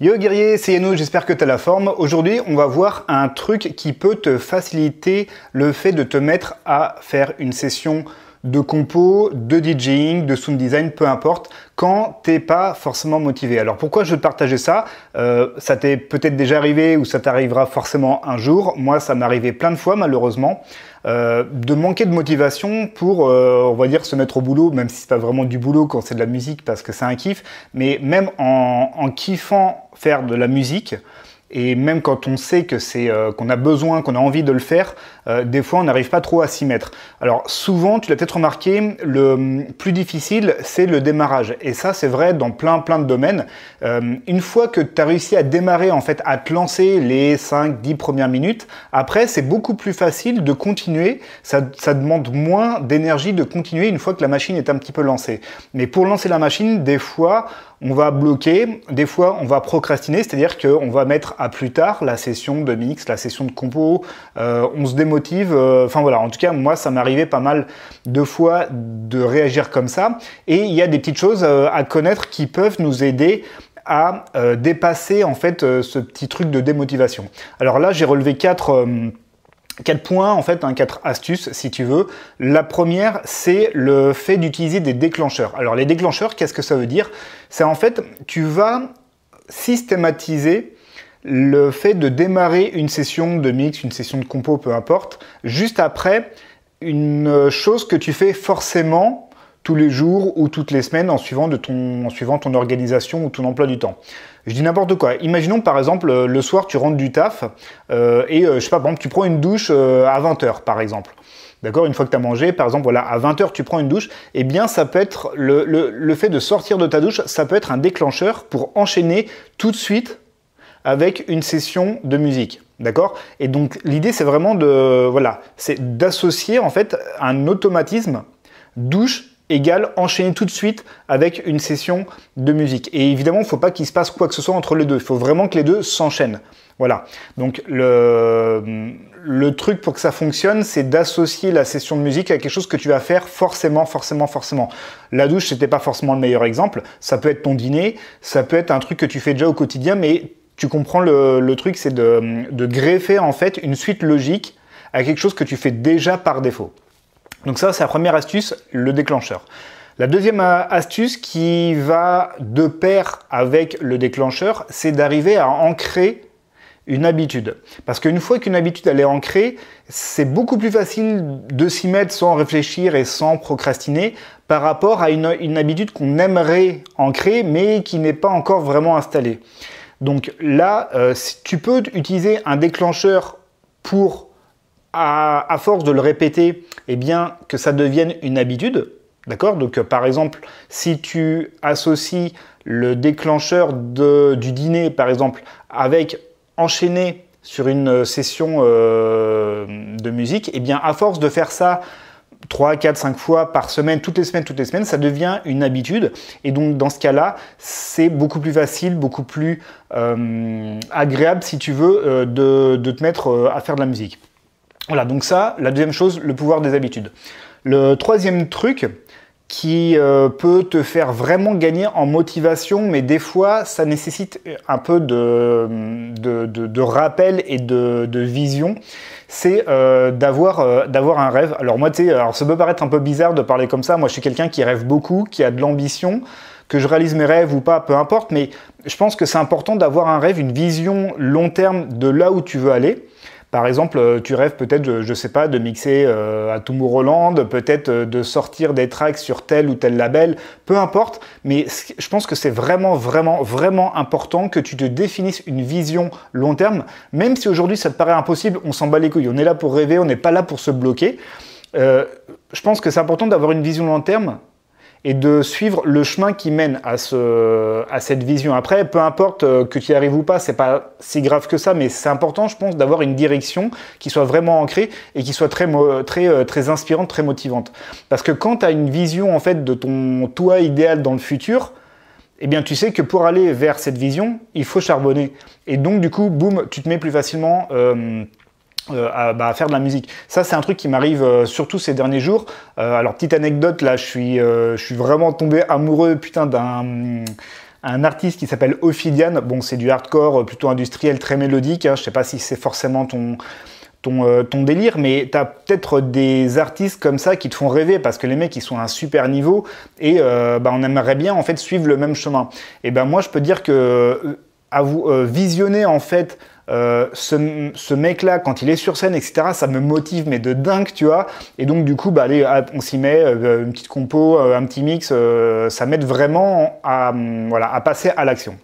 Yo guerrier, c'est Yano, j'espère que tu as la forme. Aujourd'hui, on va voir un truc qui peut te faciliter le fait de te mettre à faire une session de compo, de DJing, de sound design, peu importe, quand t'es pas forcément motivé. Alors pourquoi je veux te partager ça euh, Ça t'est peut-être déjà arrivé ou ça t'arrivera forcément un jour. Moi, ça m'est arrivé plein de fois malheureusement euh, de manquer de motivation pour, euh, on va dire, se mettre au boulot, même si c'est pas vraiment du boulot quand c'est de la musique parce que c'est un kiff. Mais même en, en kiffant faire de la musique. Et même quand on sait que c'est euh, qu'on a besoin, qu'on a envie de le faire, euh, des fois on n'arrive pas trop à s'y mettre. Alors souvent, tu l'as peut-être remarqué, le mm, plus difficile c'est le démarrage. Et ça c'est vrai dans plein plein de domaines. Euh, une fois que tu as réussi à démarrer en fait, à te lancer les 5-10 premières minutes, après c'est beaucoup plus facile de continuer. Ça, ça demande moins d'énergie de continuer une fois que la machine est un petit peu lancée. Mais pour lancer la machine, des fois on va bloquer, des fois on va procrastiner, c'est-à-dire qu'on va mettre à plus tard la session de mix, la session de compo, euh, on se démotive, euh, enfin voilà, en tout cas moi ça m'arrivait pas mal de fois de réagir comme ça, et il y a des petites choses euh, à connaître qui peuvent nous aider à dépasser en fait ce petit truc de démotivation. Alors là j'ai relevé quatre... Quatre points, en fait, hein, quatre astuces si tu veux. La première, c'est le fait d'utiliser des déclencheurs. Alors les déclencheurs, qu'est-ce que ça veut dire C'est en fait, tu vas systématiser le fait de démarrer une session de mix, une session de compo, peu importe, juste après une chose que tu fais forcément tous les jours ou toutes les semaines en suivant, de ton, suivant ton organisation ou ton emploi du temps. Je dis n'importe quoi. Imaginons par exemple euh, le soir tu rentres du taf euh, et euh, je sais pas, par exemple tu prends une douche à 20h par exemple. D'accord Une fois que tu as mangé, par exemple, voilà, à 20h, tu prends une douche, eh bien, ça peut être le, fait de sortir de ta douche, ça peut être un déclencheur pour enchaîner tout de suite avec une session de musique. D'accord Et donc, l'idée, c'est vraiment de, voilà, c'est d'associer, en fait, un automatisme douche égale enchaîner tout de suite avec une session de musique. Et évidemment, il ne faut pas qu'il se passe quoi que ce soit entre les deux. Il faut vraiment que les deux s'enchaînent. Voilà. Donc le, le truc pour que ça fonctionne, c'est d'associer la session de musique à quelque chose que tu vas faire forcément, forcément, forcément. La douche, c'était pas forcément le meilleur exemple. Ça peut être ton dîner, ça peut être un truc que tu fais déjà au quotidien, mais tu comprends le, le truc, c'est de, de greffer en fait une suite logique à quelque chose que tu fais déjà par défaut. Donc ça, c'est la première astuce, le déclencheur. La deuxième astuce qui va de pair avec le déclencheur, c'est d'arriver à ancrer une habitude. Parce qu'une fois qu'une habitude elle est ancrée, c'est beaucoup plus facile de s'y mettre sans réfléchir et sans procrastiner par rapport à une, habitude qu'on aimerait ancrer mais qui n'est pas encore vraiment installée. Donc là, euh, tu peux utiliser un déclencheur pour à, force de le répéter, eh bien, que ça devienne une habitude. D'accord Donc, euh, par exemple, si tu associes le déclencheur du dîner, par exemple, avec enchaîner sur une euh, session euh, de musique, eh bien, à force de faire ça 3, 4, 5 fois par semaine, toutes les semaines, toutes les semaines, ça devient une habitude. Et donc dans ce cas-là, c'est beaucoup plus facile, beaucoup plus agréable, si tu veux, de te mettre à faire de la musique. Voilà, donc ça, la deuxième chose, le pouvoir des habitudes. Le troisième truc qui euh, peut te faire vraiment gagner en motivation, mais des fois, ça nécessite un peu de, rappel et de, vision, c'est euh, euh, d'avoir un rêve. Alors moi, tu sais, ça peut paraître un peu bizarre de parler comme ça, moi je suis quelqu'un qui rêve beaucoup, qui a de l'ambition, que je réalise mes rêves ou pas, peu importe, mais je pense que c'est important d'avoir un rêve, une vision long terme de là où tu veux aller. Par exemple, euh, tu rêves peut-être, je ne sais pas, de mixer à euh, à Tomorrowland, peut-être euh, de sortir des tracks sur tel ou tel label, peu importe, mais je pense que c'est vraiment, vraiment, vraiment important que tu te définisses une vision long terme, même si aujourd'hui ça te paraît impossible, on s'en bat les couilles, on est là pour rêver, on n'est pas là pour se bloquer. je pense que c'est important d'avoir une vision long terme et de suivre le chemin qui mène à, ce, à cette vision. Après, peu importe euh, que tu y arrives ou pas, c'est pas si grave que ça, mais c'est important, je pense, d'avoir une direction qui soit vraiment ancrée et qui soit très, très, euh, très inspirante, très motivante. Parce que quand tu as une vision, en fait, de ton toi idéal dans le futur, eh bien, tu sais que pour aller vers cette vision, il faut charbonner. Et donc, du coup, boum, tu te mets plus facilement... Euh, euh, bah, à, faire de la musique. Ça, c'est un truc qui m'arrive euh, surtout ces derniers jours. Euh, alors, petite anecdote, là, je suis, je suis vraiment tombé amoureux, putain, d'un un artiste qui s'appelle Ophidian. Bon, c'est du hardcore plutôt industriel, très mélodique. Je hein. Je sais pas si c'est forcément ton... Ton, ton, délire, mais tu as peut-être des artistes comme ça qui te font rêver parce que les mecs ils sont à un super niveau et bah, on aimerait bien en fait suivre le même chemin. Et ben moi je peux dire que à vous, visionner en fait euh, ce, mec-là, quand il est sur scène, etc., ça me motive, mais de dingue, tu vois. Et donc, du coup, bah, on s'y met, euh, une petite compo, euh, un petit mix, ça m'aide vraiment mm, à, passer à l'action.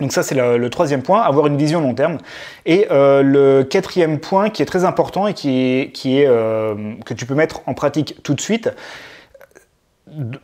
Donc ça c'est le, troisième point, avoir une vision long terme. Et le quatrième point qui est très important et qui, qui est que tu peux mettre en pratique tout de suite,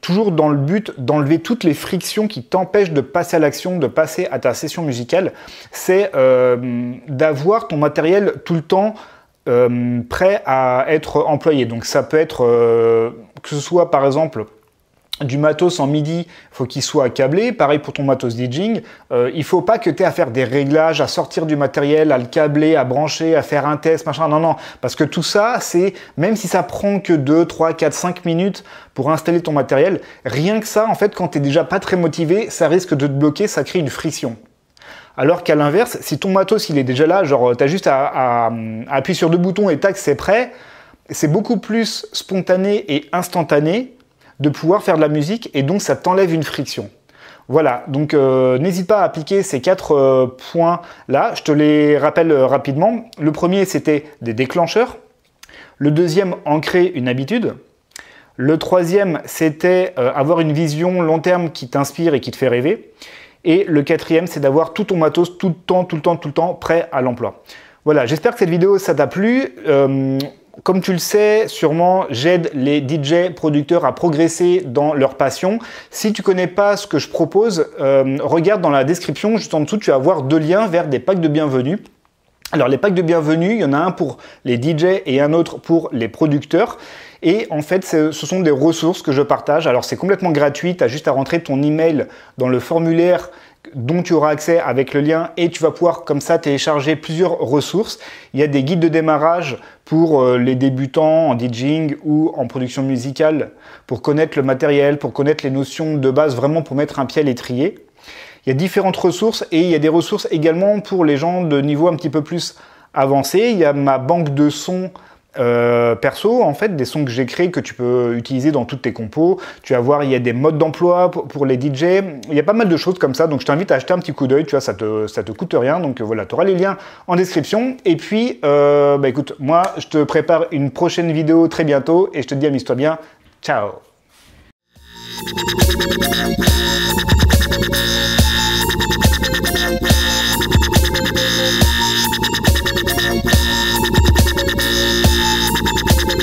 toujours dans le but d'enlever toutes les frictions qui t'empêchent de passer à l'action, de passer à ta session musicale, c'est euh, d'avoir ton matériel tout le temps euh, prêt à être employé. Donc ça peut être euh, que ce soit par exemple du matos en MIDI, faut qu'il soit câblé. Pareil pour ton matos DJing. Euh, il faut pas que tu aies à faire des réglages, à sortir du matériel, à le câbler, à brancher, à faire un test, machin. Non, non. Parce que tout ça, c'est, même si ça prend que 2, 3, 4, 5 minutes pour installer ton matériel, rien que ça, en fait, quand t'es déjà pas très motivé, ça risque de te bloquer, ça crée une friction. Alors qu'à l'inverse, si ton matos, il est déjà là, genre, euh, t'as juste à, à appuyer sur deux boutons et tac, c'est prêt, c'est beaucoup plus spontané et instantané de pouvoir faire de la musique et donc ça t'enlève une friction. Voilà, donc euh, n'hésite pas à appliquer ces quatre euh, points-là. Je te les rappelle euh, rapidement. Le premier, c'était des déclencheurs. Le deuxième, ancrer une habitude. Le troisième, c'était avoir une vision long terme qui t'inspire et qui te fait rêver. Et le quatrième, c'est d'avoir tout ton matos tout le temps, tout le temps, tout le temps prêt à l'emploi. Voilà, j'espère que cette vidéo, ça t'a plu. Comme tu le sais, sûrement, j'aide les DJ producteurs à progresser dans leur passion. Si tu connais pas ce que je propose, euh, regarde dans la description, juste en dessous, tu vas voir deux liens vers des packs de bienvenue. Alors les packs de bienvenue, il y en a un pour les DJ et un autre pour les producteurs. Et en fait, ce sont des ressources que je partage. Alors c'est complètement gratuit, tu as juste à rentrer ton email dans le formulaire dont tu auras accès avec le lien et tu vas pouvoir comme ça télécharger plusieurs ressources. Il y a des guides de démarrage pour euh, les débutants en DJing ou en production musicale, pour connaître le matériel, pour connaître les notions de base, vraiment pour mettre un pied à l'étrier. Il y a différentes ressources et il y a des ressources également pour les gens de niveau un petit peu plus avancé. Il y a ma banque de sons euh, perso, en fait, des sons que j'ai créés que tu peux utiliser dans toutes tes compos. Tu vas voir, il y a des modes d'emploi pour les DJ. Il y a pas mal de choses comme ça. Donc, je t'invite à acheter un petit coup d'œil. Tu vois, ça te, ça te coûte rien. Donc, euh, voilà, tu auras les liens en description. Et puis, euh, bah écoute, moi, je te prépare une prochaine vidéo très bientôt. Et je te dis, amuse-toi bien. Ciao!